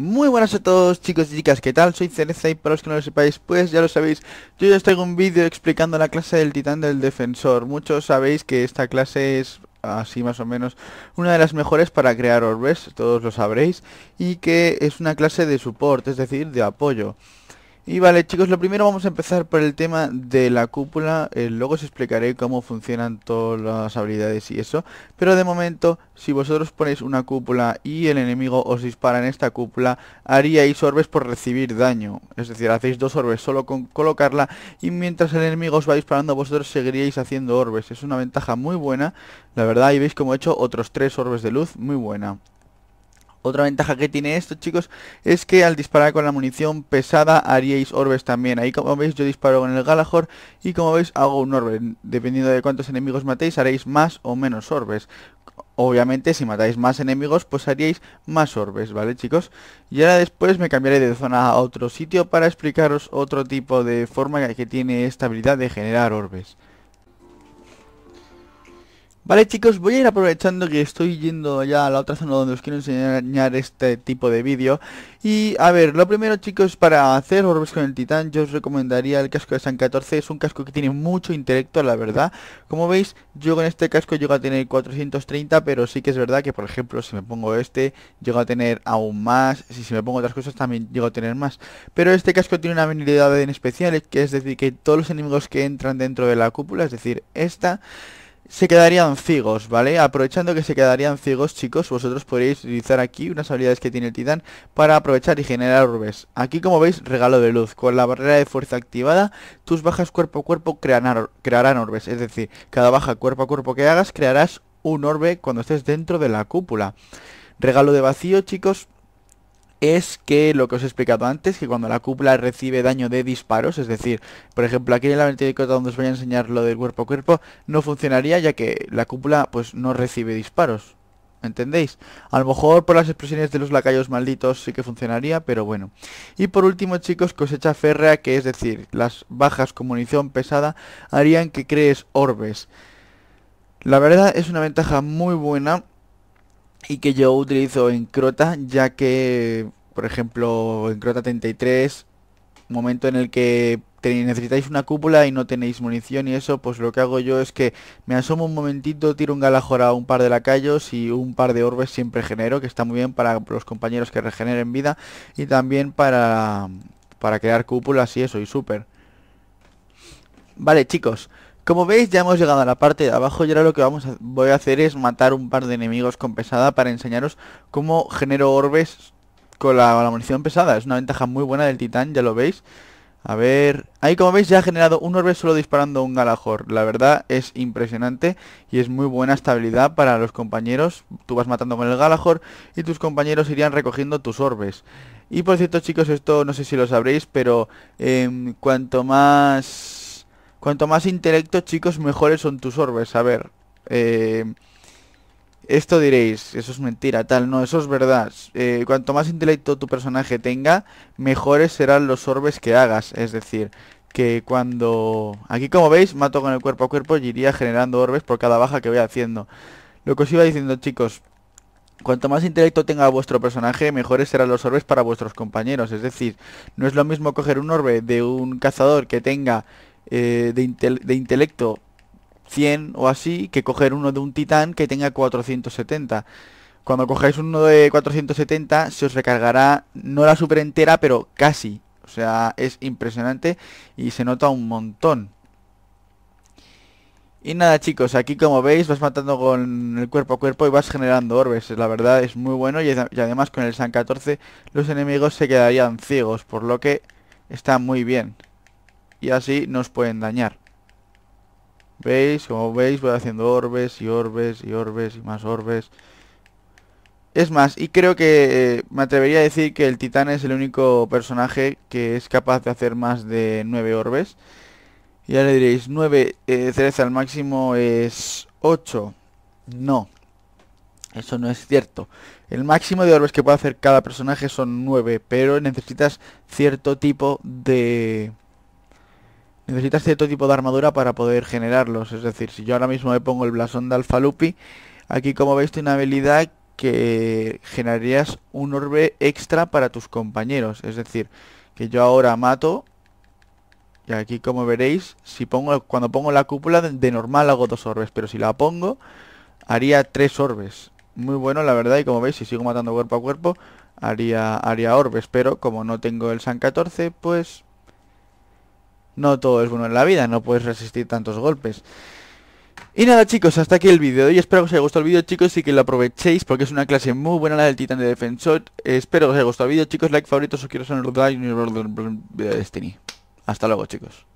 Muy buenas a todos chicos y chicas, ¿qué tal? Soy Cereza y para los que no lo sepáis, pues ya lo sabéis Yo ya os traigo un vídeo explicando la clase del titán del defensor Muchos sabéis que esta clase es, así más o menos, una de las mejores para crear orbes Todos lo sabréis Y que es una clase de support, es decir, de apoyo y vale chicos, lo primero vamos a empezar por el tema de la cúpula, eh, luego os explicaré cómo funcionan todas las habilidades y eso, pero de momento si vosotros ponéis una cúpula y el enemigo os dispara en esta cúpula, haríais orbes por recibir daño, es decir, hacéis dos orbes solo con colocarla y mientras el enemigo os va disparando vosotros seguiríais haciendo orbes, es una ventaja muy buena, la verdad, y veis como he hecho otros tres orbes de luz, muy buena. Otra ventaja que tiene esto, chicos, es que al disparar con la munición pesada haríais orbes también. Ahí como veis yo disparo con el Galahor y como veis hago un orbe. Dependiendo de cuántos enemigos matéis haréis más o menos orbes. Obviamente si matáis más enemigos pues haríais más orbes, ¿vale chicos? Y ahora después me cambiaré de zona a otro sitio para explicaros otro tipo de forma que tiene esta habilidad de generar orbes. Vale chicos, voy a ir aprovechando que estoy yendo ya a la otra zona donde os quiero enseñar este tipo de vídeo Y a ver, lo primero chicos, para hacer orbes con el titán yo os recomendaría el casco de San 14 Es un casco que tiene mucho intelecto la verdad Como veis, yo con este casco llego a tener 430 Pero sí que es verdad que por ejemplo si me pongo este llego a tener aún más Si, si me pongo otras cosas también llego a tener más Pero este casco tiene una habilidad en especial Que es decir que todos los enemigos que entran dentro de la cúpula, es decir, esta se quedarían ciegos, ¿vale? Aprovechando que se quedarían ciegos, chicos, vosotros podéis utilizar aquí unas habilidades que tiene el titán para aprovechar y generar orbes Aquí, como veis, regalo de luz. Con la barrera de fuerza activada, tus bajas cuerpo a cuerpo crearán, crearán orbes. Es decir, cada baja cuerpo a cuerpo que hagas, crearás un orbe cuando estés dentro de la cúpula. Regalo de vacío, chicos, es que lo que os he explicado antes, que cuando la cúpula recibe daño de disparos, es decir, por ejemplo, aquí en la verticota donde os voy a enseñar lo del cuerpo a cuerpo, no funcionaría ya que la cúpula pues no recibe disparos. ¿Entendéis? A lo mejor por las expresiones de los lacayos malditos sí que funcionaría, pero bueno. Y por último, chicos, cosecha férrea, que es decir, las bajas con munición pesada harían que crees orbes. La verdad es una ventaja muy buena y que yo utilizo en Crota, ya que, por ejemplo, en Crota 33, momento en el que necesitáis una cúpula y no tenéis munición y eso, pues lo que hago yo es que me asomo un momentito, tiro un galajora a un par de lacayos y un par de orbes siempre genero, que está muy bien para los compañeros que regeneren vida y también para, para crear cúpulas y eso, y súper. Vale, chicos, como veis ya hemos llegado a la parte de abajo y ahora lo que vamos a, voy a hacer es matar un par de enemigos con pesada para enseñaros cómo genero orbes con la, munición pesada. Es una ventaja muy buena del titán, ya lo veis. A ver... Ahí como veis ya ha generado un orbe solo disparando un Galahor. La verdad es impresionante y es muy buena estabilidad para los compañeros. Tú vas matando con el Galahor y tus compañeros irían recogiendo tus orbes. Y por cierto chicos, esto no sé si lo sabréis, pero cuanto más Cuanto más intelecto, chicos, mejores son tus orbes. A ver. Eh, esto diréis, eso es mentira, tal. No, eso es verdad. Eh, cuanto más intelecto tu personaje tenga, mejores serán los orbes que hagas. Es decir, que cuando... Aquí como veis, mato con el cuerpo a cuerpo y iría generando orbes por cada baja que voy haciendo. Lo que os iba diciendo, chicos, Cuanto más intelecto tenga vuestro personaje, mejores serán los orbes para vuestros compañeros. Es decir, no es lo mismo coger un orbe de un cazador que tenga eh, de, intelecto 100 o así que coger uno de un titán que tenga 470. Cuando cogáis uno de 470 se os recargará no la super entera, pero casi. O sea, es impresionante y se nota un montón. Y nada chicos, aquí como veis vas matando con el cuerpo a cuerpo y vas generando orbes, la verdad es muy bueno y, y además con el San 14 los enemigos se quedarían ciegos, por lo que está muy bien y así nos pueden dañar. ¿Veis? Como veis voy haciendo orbes y orbes y orbes y más orbes. Es más, y creo que eh, me atrevería a decir que el titán es el único personaje que es capaz de hacer más de 9 orbes. Ya le diréis, 9 eh, cereza al máximo es 8. No, eso no es cierto. El máximo de orbes que puede hacer cada personaje son 9, pero necesitas cierto tipo de necesitas cierto tipo de armadura para poder generarlos. Es decir, si yo ahora mismo me pongo el blasón de Alfa Lupi, aquí como veis tiene una habilidad que generarías un orbe extra para tus compañeros. Es decir, que yo ahora mato y aquí como veréis, si pongo cuando pongo la cúpula de normal hago dos orbes, pero si la pongo haría tres orbes. Muy bueno la verdad y como veis si sigo matando cuerpo a cuerpo haría, haría orbes, pero como no tengo el San 14 pues no todo es bueno en la vida, no puedes resistir tantos golpes. Y nada chicos, hasta aquí el vídeo de hoy, espero que os haya gustado el vídeo chicos y que lo aprovechéis porque es una clase muy buena la del titán de defensor. Espero que os haya gustado el vídeo chicos, like, favorito, suscribiros a nuestro canal y Destiny. Hasta luego chicos.